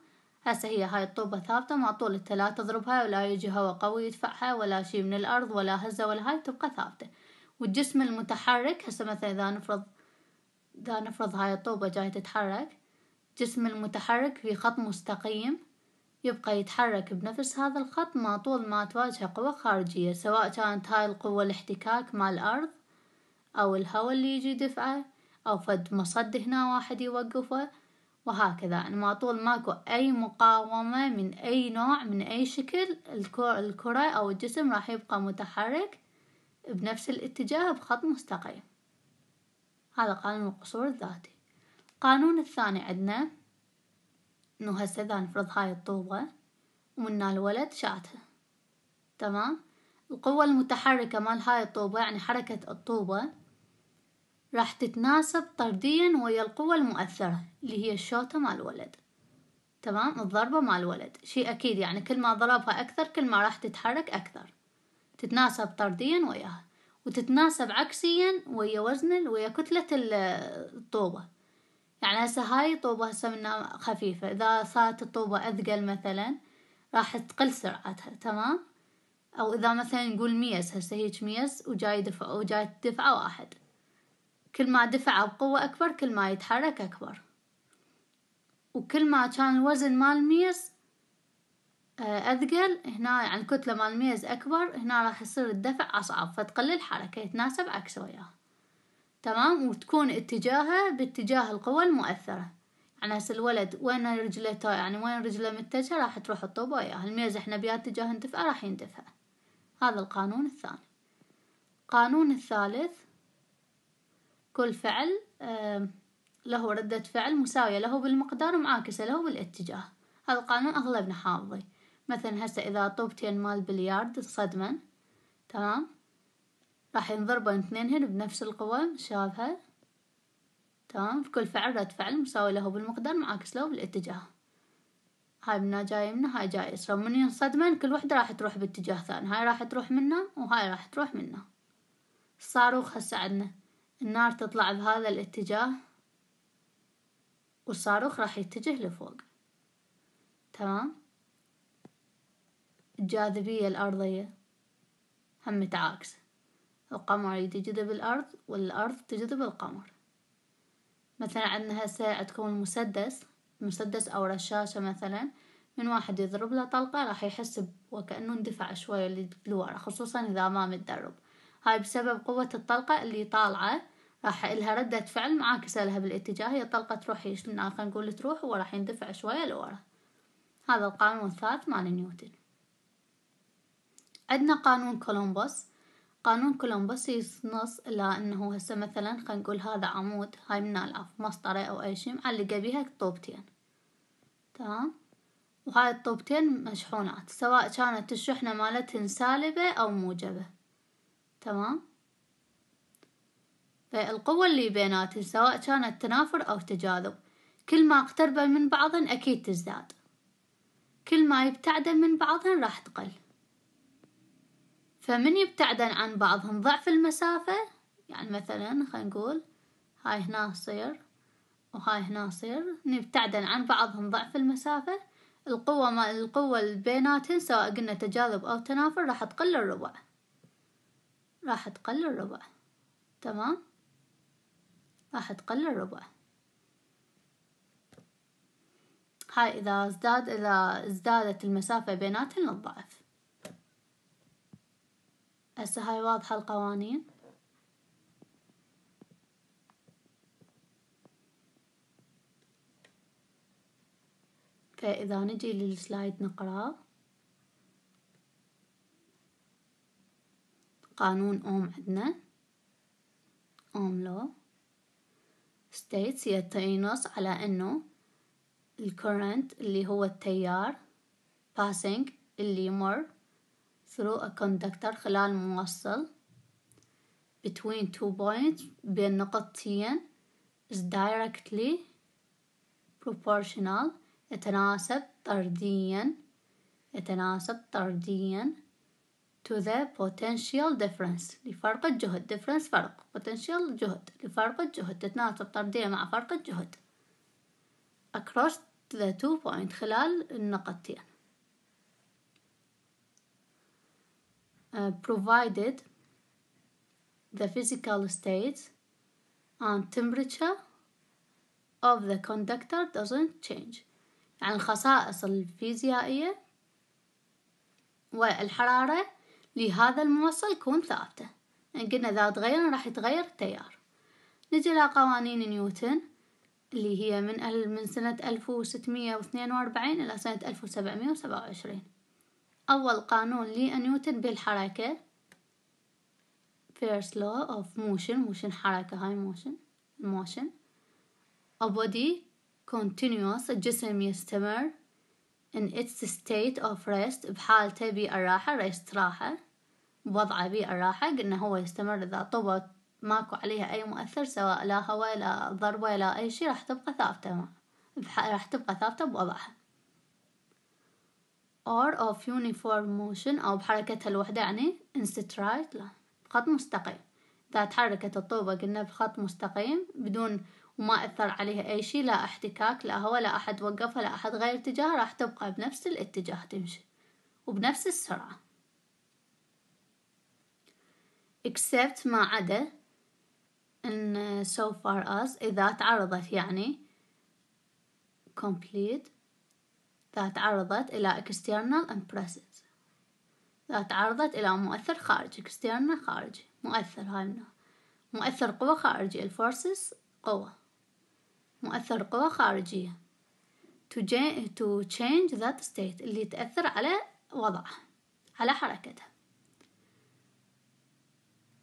هسه هي هاي الطوبة ثابتة ما طول انت لا تضربها ولا يجي هواء قوي يدفعها ولا شي من الأرض ولا هزة ولا هاي تبقى ثابتة والجسم المتحرك هسه مثلا إذا نفرض إذا نفرض هاي الطوبة جاي تتحرك جسم المتحرك في خط مستقيم يبقى يتحرك بنفس هذا الخط ما طول ما تواجهه قوة خارجية سواء كانت هاي القوة الاحتكاك مع الأرض أو الهواء اللي يجي دفعه أو فد مصد هنا واحد يوقفه وهكذا يعني ما طول ماكو أي مقاومة من أي نوع من أي شكل الكرة أو الجسم راح يبقى متحرك بنفس الاتجاه بخط مستقيم هذا قانون القصور الذاتي القانون الثاني عندنا انه هسه اذا نفرض هاي الطوبة ومنا الولد شاتها تمام القوة المتحركة مال هاي الطوبة يعني حركة الطوبة راح تتناسب طرديا ويا القوة المؤثرة اللي هي الشوطة مال الولد تمام الضربة مع الولد شيء أكيد يعني كل ما ضربها أكثر كل ما راح تتحرك أكثر تتناسب طرديا وياها وتتناسب عكسيا ويا وزن ويا كتلة الطوبة يعني هسه هاي طوبة هسه منها خفيفة إذا صارت الطوبة أثقل مثلا راح تقل سرعتها تمام أو إذا مثلا نقول ميس هسه هيج ميس وجاي دفع وجاي دفعة واحد كل ما دفعه بقوة أكبر كل ما يتحرك أكبر وكل ما كان الوزن مال ميز آه، أثقل هنا يعني الكتلة مال ميز أكبر هنا راح يصير الدفع أصعب فتقل الحركة يتناسب عكس وياه تمام وتكون اتجاهها باتجاه القوى المؤثرة يعني هسه الولد وين رجلته يعني وين رجله متجهة راح تروح الطوبة وياها الميز احنا بيا اتجاه انتفاع راح ينتفع هذا القانون الثاني القانون الثالث كل فعل له ردة فعل مساوية له بالمقدار معاكسة له بالاتجاه هذا القانون أغلبنا حافظي مثلا هسه إذا طوبتين مال بليارد تصدمن تمام راح ينضربون اثنينهن بنفس القوة مشابهة تمام في كل فعل رد فعل مساوي له بالمقدار معاكس له بالاتجاه هاي منا جاية منا هاي جاية يسرى من ينصدمن كل وحدة راح تروح باتجاه ثاني هاي راح تروح منا وهاي راح تروح منا الصاروخ هسه عندنا النار تطلع بهذا الاتجاه والصاروخ راح يتجه لفوق تمام الجاذبية الأرضية هم متعاكسة القمر يجذب الأرض والأرض تجذب القمر مثلا عندنا هسه عندكم المسدس مسدس أو رشاشة مثلا من واحد يضرب له طلقة راح يحس وكأنه اندفع شوية لورا خصوصا إذا ما متدرب هاي بسبب قوة الطلقة اللي طالعة راح إلها ردة فعل معاكسة لها بالاتجاه هي الطلقة تروح خلينا نقول تروح وراح يندفع شوية لورا هذا القانون الثالث مال نيوتن عندنا قانون كولومبوس قانون كولومبوس ينص لأنه هسه مثلا خلينا نقول هذا عمود هاي من الأف مسطرة أو أي شي معلقة بيها طوبتين تمام وهاي الطوبتين مشحونات سواء كانت الشحنة مالتهن سالبة أو موجبة تمام فالقوة اللي بيناتهن سواء كانت تنافر أو تجاذب كل ما اقتربن من بعضهن أكيد تزداد كل ما يبتعدن من بعضهن راح تقل فمن يبتعدن عن بعضهم ضعف المسافة يعني مثلا خلينا نقول هاي هنا صير وهاي هنا صير يبتعدن عن بعضهم ضعف المسافة القوة ما القوة البيناتهم سواء قلنا تجاذب أو تنافر راح تقل الربع راح تقل الربع تمام راح تقل الربع هاي إذا ازداد إذا ازدادت المسافة بيناتهن الضعف هسه هاي واضحة القوانين فإذا نجي للسلايد نقرأ قانون أوم عندنا أوم لو states يتينص على أنه الكورنت اللي هو التيار passing اللي يمر through a conductor خلال موصل between two points بين نقطتين is directly proportional يتناسب طرديا يتناسب طرديا to the potential difference لفرق الجهد difference فرق potential جهد لفرق الجهد تتناسب طرديا مع فرق الجهد across the two point خلال النقطتين Uh, provided the physical state and temperature of the conductor doesn't change يعني الخصائص الفيزيائية والحرارة لهذا الموصل يكون ثابتة يعني قلنا إذا تغير راح يتغير التيار نجي لقوانين نيوتن اللي هي من من سنة ألف وستمية واثنين وأربعين إلى سنة ألف وسبعمية وسبعة وعشرين أول قانون لنيوتن بالحركة first law of motion motion حركة هاي motion motion a body continuous الجسم يستمر in its state of rest بحالته بالراحة rest راحة بي بالراحة قلنا هو يستمر إذا طوى ماكو عليها أي مؤثر سواء لا هواء لا ضربة لا أي شي راح تبقى ثابتة راح تبقى ثابتة بوضعها or of uniform motion أو بحركتها الوحدة يعني in straight line خط مستقيم إذا تحركت الطوبة قلنا بخط مستقيم بدون وما أثر عليها أي شي لا احتكاك لا هو لا أحد وقفها لا أحد غير اتجاهها راح تبقى بنفس الاتجاه تمشي وبنفس السرعة except ما عدا إن uh, so far as إذا تعرضت يعني complete إذا تعرضت إلى external impresses إذا تعرضت إلى مؤثر خارجي external خارجي مؤثر هاي منه. مؤثر قوة خارجية الفورسز قوة مؤثر قوة خارجية to, to change that state اللي تأثر على وضعها على حركتها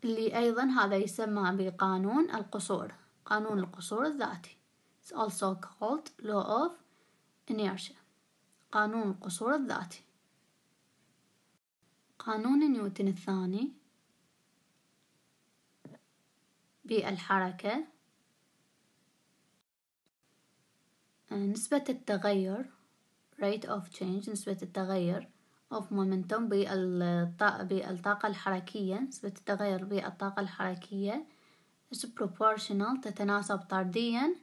اللي أيضا هذا يسمى بقانون القصور قانون القصور الذاتي It's also called law of inertia قانون القصور الذاتي قانون نيوتن الثاني بالحركة نسبة التغير rate of change نسبة التغير of momentum بالطاقة الحركية نسبة التغير بالطاقة الحركية is proportional تتناسب طرديا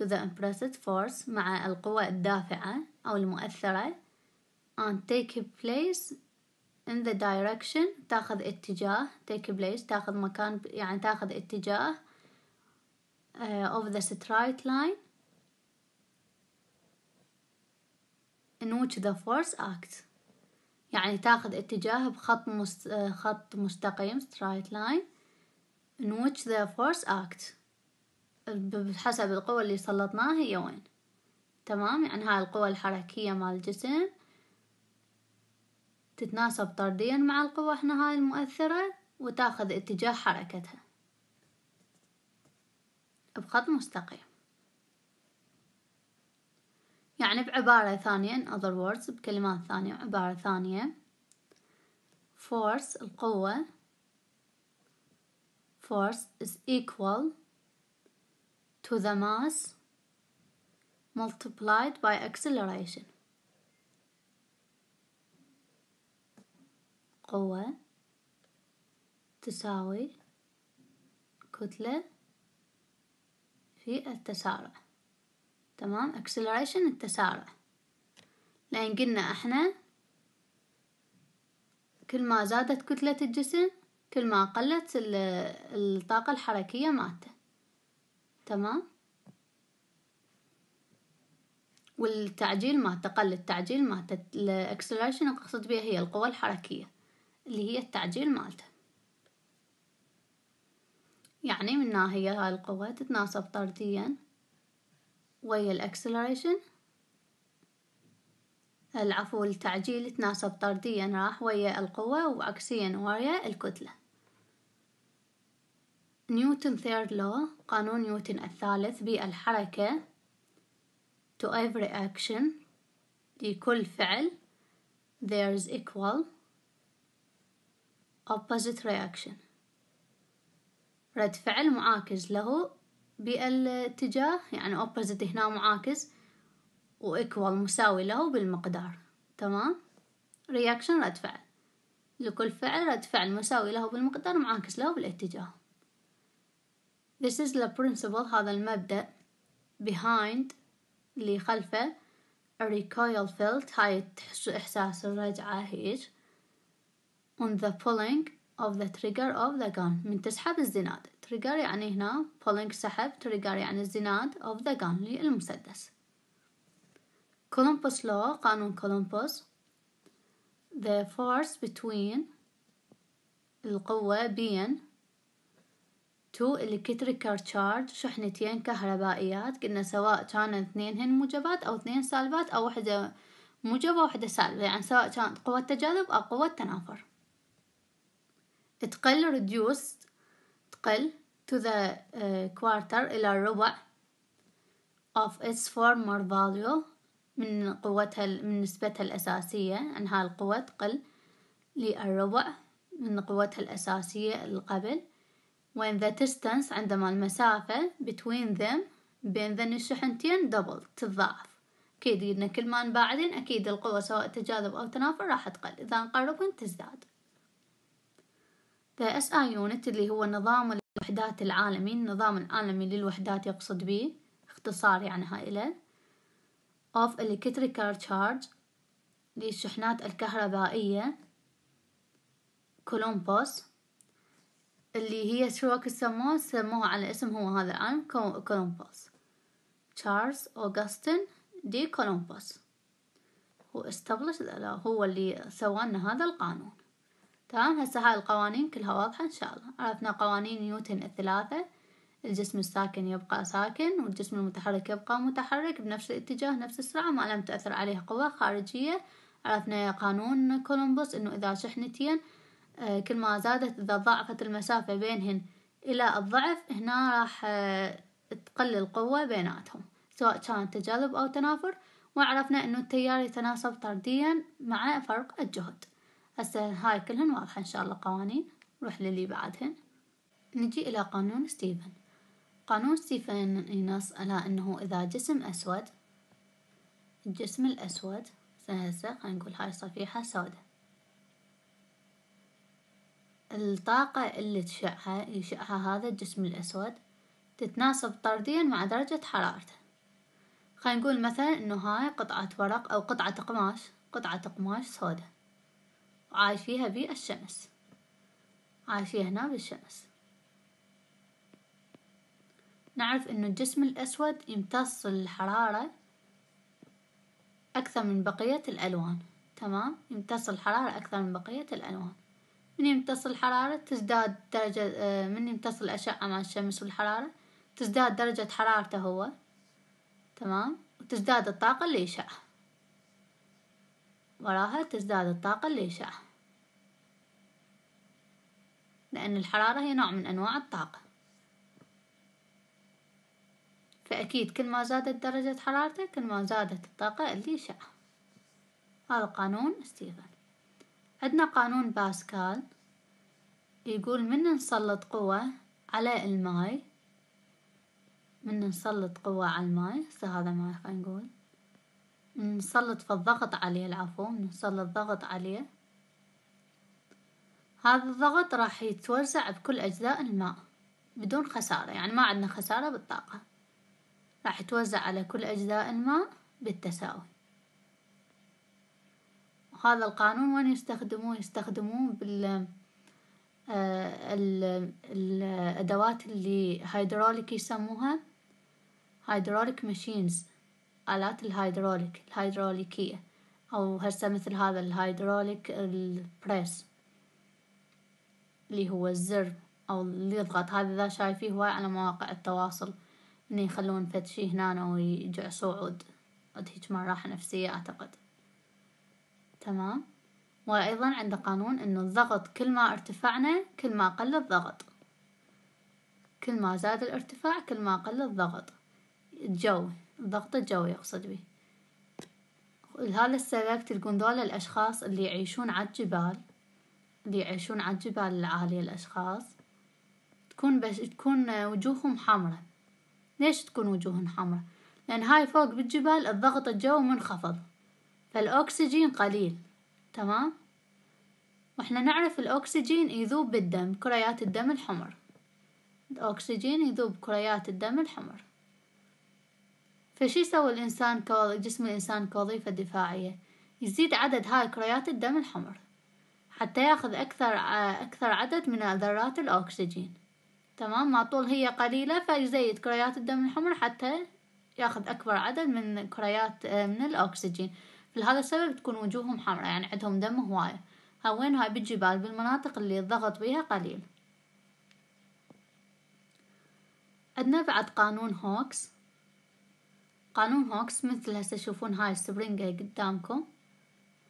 to the impressive force مع القوة الدافعة أو المؤثرة and take place in the direction تاخذ اتجاه take place تاخذ مكان يعني تاخذ اتجاه uh, of the straight line in which the force acts يعني تاخذ اتجاه بخط مست... خط مستقيم straight line in which the force acts بحسب القوة اللي سلطناها هي وين تمام يعني هاي القوى الحركية مال الجسم تتناسب طرديا مع القوة احنا هاي المؤثرة وتاخذ اتجاه حركتها بخط مستقيم يعني بعبارة ثانية in other words بكلمات ثانية عبارة ثانية force القوة force is equal to the mass multiplied by acceleration قوة تساوي كتلة في التسارع تمام acceleration التسارع لأن قلنا احنا كل ما زادت كتلة الجسم كل ما قلت الطاقة الحركية مالته تمام والتعجيل ما تقل التعجيل ما الاكسلريشن اقصد بها هي القوة الحركية اللي هي التعجيل مالته يعني من ناحية هاي القوة تتناسب طرديا ويا الاكسلريشن العفو التعجيل يتناسب طرديا راح ويا القوة وعكسيا ويا الكتلة نيوتن ثيرد لو قانون نيوتن الثالث بالحركة to every action لكل فعل there is equal opposite reaction رد فعل معاكس له بالاتجاه يعني opposite هنا معاكس و equal مساوي له بالمقدار تمام reaction رد فعل لكل فعل رد فعل مساوي له بالمقدار معاكس له بالاتجاه This is the principle هذا المبدأ behind اللي خلفه recoil felt هاي إحساس الرجعة هيج on the pulling of the trigger of the gun من تسحب الزناد trigger يعني هنا pulling سحب trigger يعني الزناد of the gun للمسدس Columbus law قانون كولومبوس the force between القوة بين تو الكتريكال تشارج شحنتين كهربائيات قلنا سواء اثنين اثنينهن موجبات أو اثنين سالبات أو وحدة موجبة وحدة سالبة يعني سواء كانت قوة تجاذب أو قوة تنافر تقل reduced تقل to the كوارتر آه، quarter إلى الربع of its former value من قوتها من نسبتها الأساسية أنها يعني القوة تقل للربع من قوتها الأساسية اللي قبل when the distance عندما المسافة between them بين ذن الشحنتين double تتضاعف أكيد إن كل ما نبعدين أكيد القوة سواء تجاذب أو تنافر راح تقل إذا نقربهم تزداد The SI unit اللي هو نظام الوحدات العالمي النظام العالمي للوحدات يقصد به اختصار يعني هاي of electrical charge للشحنات الكهربائية كولومبوس اللي هي شراكة سموه سموها على اسم هو هذا العالم كولومبوس تشارلز أوغستن دي كولومبوس هو استبلش هو اللي سوى لنا هذا القانون تمام هسه هاي القوانين كلها واضحة إن شاء الله عرفنا قوانين نيوتن الثلاثة الجسم الساكن يبقى ساكن والجسم المتحرك يبقى متحرك بنفس الاتجاه نفس السرعة ما لم تأثر عليه قوة خارجية عرفنا قانون كولومبوس إنه إذا شحنتين آه، كل ما زادت إذا ضعفت المسافة بينهن إلى الضعف هنا راح آه، تقل القوة بيناتهم سواء كان تجاذب أو تنافر وعرفنا أنه التيار يتناسب طرديا مع فرق الجهد هسه هاي كلهن واضحة إن شاء الله قوانين نروح للي بعدهن نجي إلى قانون ستيفن قانون ستيفن ينص على أنه إذا جسم أسود الجسم الأسود هسه خلينا نقول هاي صفيحة سوداء الطاقة اللي تشعها يشعها هذا الجسم الأسود تتناسب طرديا مع درجة حرارته خلينا نقول مثلا إنه هاي قطعة ورق أو قطعة قماش قطعة قماش سوداء وعايش فيها بالشمس فيها هنا بالشمس نعرف إنه الجسم الأسود يمتص الحرارة أكثر من بقية الألوان تمام يمتص الحرارة أكثر من بقية الألوان من يمتص الحرارة تزداد درجة آه، من يمتص الأشعة آه، مع الشمس والحرارة تزداد درجة حرارته هو تمام وتزداد الطاقة اللي يشعها وراها تزداد الطاقة اللي يشعها لأن الحرارة هي نوع من أنواع الطاقة فأكيد كل ما زادت درجة حرارته كل ما زادت الطاقة اللي يشعها هذا قانون ستيفن عندنا قانون باسكال يقول من نسلط قوة على الماي من نسلط قوة على الماي هذا ما خلينا نقول نسلط في الضغط عليه العفو نسلط ضغط عليه هذا الضغط راح يتوزع بكل أجزاء الماء بدون خسارة يعني ما عندنا خسارة بالطاقة راح يتوزع على كل أجزاء الماء بالتساوي هذا القانون وين يستخدموه يستخدموه بال آه، الأدوات اللي هيدروليك يسموها هيدروليك ماشينز آلات الهيدروليك الهيدروليكية أو هسه مثل هذا الهيدروليك البريس اللي هو الزر أو اللي يضغط هذا ذا شايفيه هواي على مواقع التواصل إن يخلون فتشي هنا ويجعصوا عود عود هيج مرة نفسية أعتقد تمام وأيضا عند قانون أنه الضغط كل ما ارتفعنا كل ما قل الضغط كل ما زاد الارتفاع كل ما قل الضغط الجو الضغط الجوي يقصد به لهذا السبب تلقون ذولا الأشخاص اللي يعيشون على الجبال اللي يعيشون على الجبال العالية الأشخاص تكون بش... تكون وجوههم حمراء ليش تكون وجوههم حمراء لأن هاي فوق بالجبال الضغط الجوي منخفض فالأكسجين قليل تمام واحنا نعرف الأكسجين يذوب بالدم كريات الدم الحمر الأكسجين يذوب كريات الدم الحمر فشي يسوي الإنسان جسم الإنسان كوظيفة دفاعية يزيد عدد هاي كريات الدم الحمر حتى ياخذ أكثر أكثر عدد من ذرات الأكسجين تمام مع طول هي قليلة فيزيد كريات الدم الحمر حتى ياخذ أكبر عدد من كريات من الأكسجين لهذا السبب تكون وجوههم حمراء يعني عندهم دم هواية ها وين هاي بالجبال بالمناطق اللي الضغط بيها قليل عندنا بعد قانون هوكس قانون هوكس مثل هسه تشوفون هاي السبرينجة قدامكم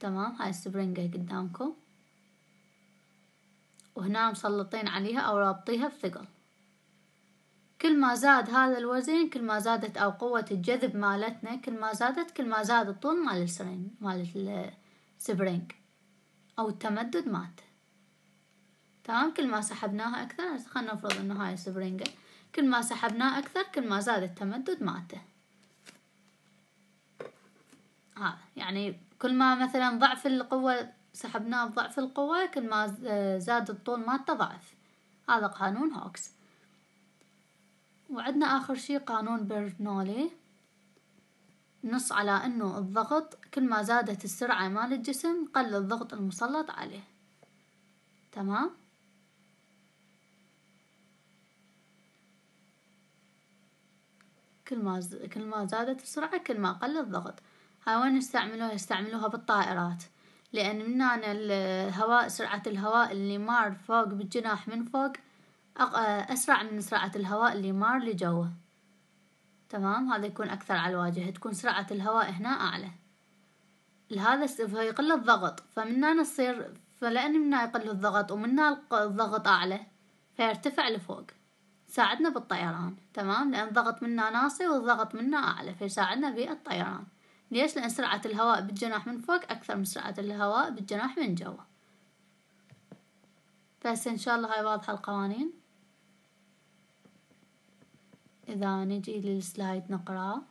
تمام هاي السبرينجة قدامكم وهنا مسلطين عليها أو رابطيها بثقل كل ما زاد هذا الوزن كل ما زادت أو قوة الجذب مالتنا كل ما زادت كل ما زاد الطول مال السرينج مال السبرينج أو التمدد مالته تمام كل ما سحبناها أكثر خلنا نفرض إنه هاي السبرينج كل ما سحبناه أكثر كل ما زاد التمدد مالته هذا آه، يعني كل ما مثلا ضعف القوة سحبناه بضعف القوة كل ما زاد الطول مالته ضعف هذا قانون هوكس وعندنا آخر شي قانون برنولي نص على أنه الضغط كل ما زادت السرعة مال الجسم قل الضغط المسلط عليه تمام كل ما كل ما زادت السرعة كل ما قل الضغط هاي وين يستعملوها يستعملوها بالطائرات لأن من هنا الهواء سرعة الهواء اللي مار فوق بالجناح من فوق أسرع من سرعة الهواء اللي مار لجوه تمام هذا يكون أكثر على الواجهة تكون سرعة الهواء هنا أعلى لهذا يقل الضغط فمن هنا نصير فلأن من يقل الضغط ومن الضغط أعلى فيرتفع لفوق ساعدنا بالطيران تمام لأن الضغط منا ناصي والضغط منا أعلى فيساعدنا بالطيران ليش لأن سرعة الهواء بالجناح من فوق أكثر من سرعة الهواء بالجناح من جوا فهسه إن شاء الله هاي واضحة القوانين إذا نجي للسلايد نقرأ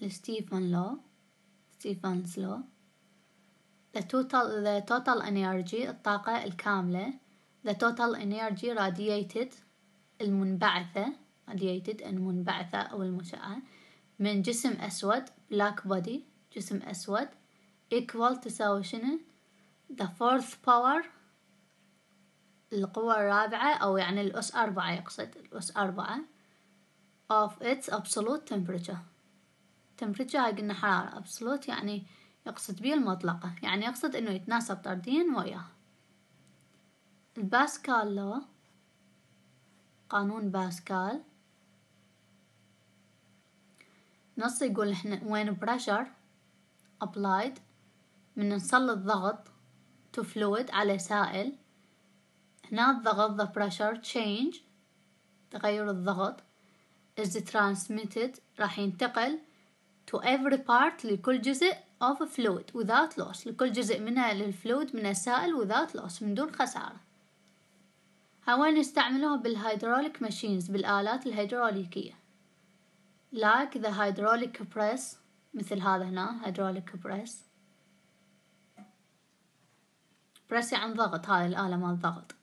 لستيفن لو ستيفنز لو the total the total energy الطاقة الكاملة the total energy radiated المنبعثة radiated المنبعثة أو المشعة من جسم أسود black body جسم أسود equal تساوي شنو the fourth power القوة الرابعة أو يعني الأس أربعة يقصد الأس أربعة of its absolute temperature temperature هاي قلنا حرارة absolute يعني يقصد بيه المطلقة يعني يقصد إنه يتناسب طردين وياه الباسكال لو قانون باسكال نص يقول إحنا when pressure applied من نسلط ضغط to fluid على سائل هنا الضغط the pressure change تغير الضغط is transmitted راح ينتقل to every part لكل جزء of fluid without loss لكل جزء منها للفلويد من السائل without loss من دون خسارة هواي نستعملوها بالهيدروليك ماشينز بالآلات الهيدروليكية like the hydraulic press مثل هذا هنا hydraulic press براسي عن ضغط هاي الآلة مال ضغط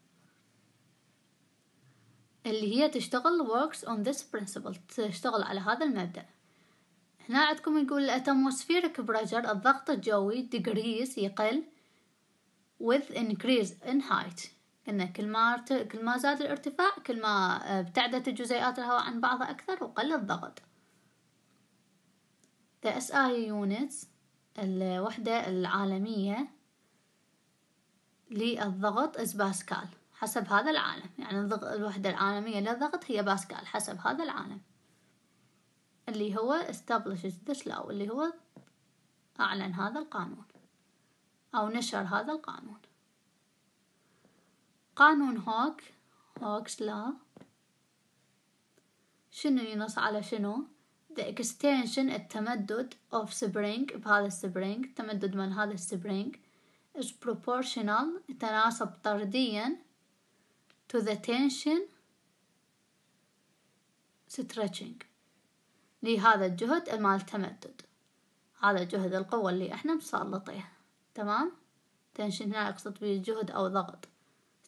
اللي هي تشتغل works on this principle تشتغل على هذا المبدأ هنا عندكم يقول atmospheric pressure الضغط الجوي degrees يقل with increase in height قلنا كل ما كل ما زاد الارتفاع كل ما آه، ابتعدت جزيئات الهواء عن بعضها أكثر وقل الضغط The SI units الوحدة العالمية للضغط is باسكال حسب هذا العالم يعني الوحدة العالمية للضغط هي باسكال حسب هذا العالم اللي هو establishes this law اللي هو أعلن هذا القانون أو نشر هذا القانون قانون هوك هوكس لا شنو ينص على شنو the extension التمدد of spring بهذا السبرينج التمدد من هذا السبرينج is proportional يتناسب طرديا to the tension stretching لهذا الجهد مال تمدد هذا جهد القوة اللي احنا مسلطيه تمام تنشن هنا اقصد به جهد او ضغط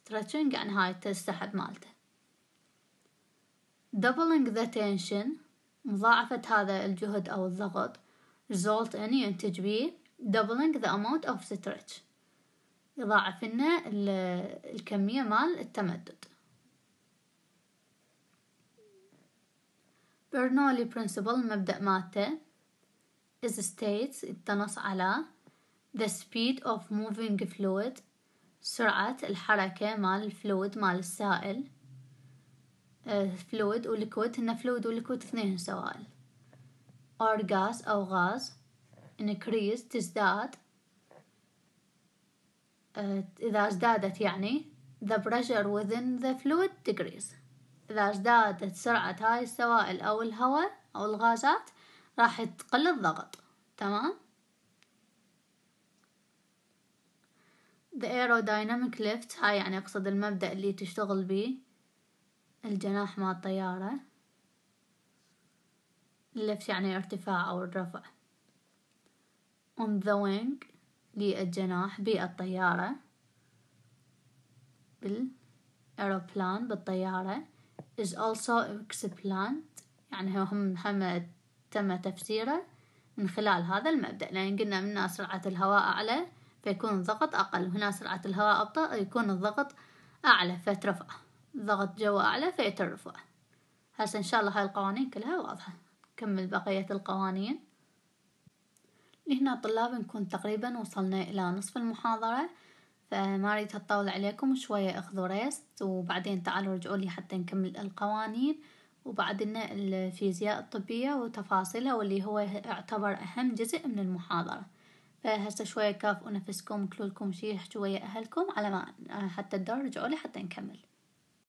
stretching يعني هاي تستحب مالته doubling the tension مضاعفة هذا الجهد او الضغط result in يعني ينتج به doubling the amount of stretch يضاعف لنا الكمية مال التمدد برنولي برنسبل مبدأ مالته is states التنص على the speed of moving fluid سرعة الحركة مال الفلويد مال السائل فلويد وليكويد هنا فلويد وليكويد اثنين سوائل or gas أو غاز increase تزداد آه، إذا ازدادت يعني the pressure within the fluid decrease إذا ازدادت سرعة هاي السوائل أو الهواء أو الغازات راح تقل الضغط تمام the aerodynamic lift هاي يعني أقصد المبدأ اللي تشتغل بيه الجناح مع الطيارة اللفت يعني ارتفاع أو الرفع on the wing للجناح بالطيارة بالأيروبلان بالطيارة is also explained يعني هم هم تم تفسيره من خلال هذا المبدأ لأن قلنا منا سرعة الهواء أعلى فيكون الضغط أقل وهنا سرعة الهواء أبطأ يكون الضغط أعلى فترفع ضغط جو أعلى فيترفع هسا إن شاء الله هاي القوانين كلها واضحة نكمل بقية القوانين لهنا طلاب نكون تقريبا وصلنا إلى نصف المحاضرة فما ريت أطول عليكم شوية اخذوا ريست وبعدين تعالوا رجعوا لي حتى نكمل القوانين وبعدنا الفيزياء الطبية وتفاصيلها واللي هو يعتبر أهم جزء من المحاضرة فهسه شوية كافوا نفسكم كلولكم شي احكوا ويا أهلكم على ما حتى الدور رجعوا لي حتى نكمل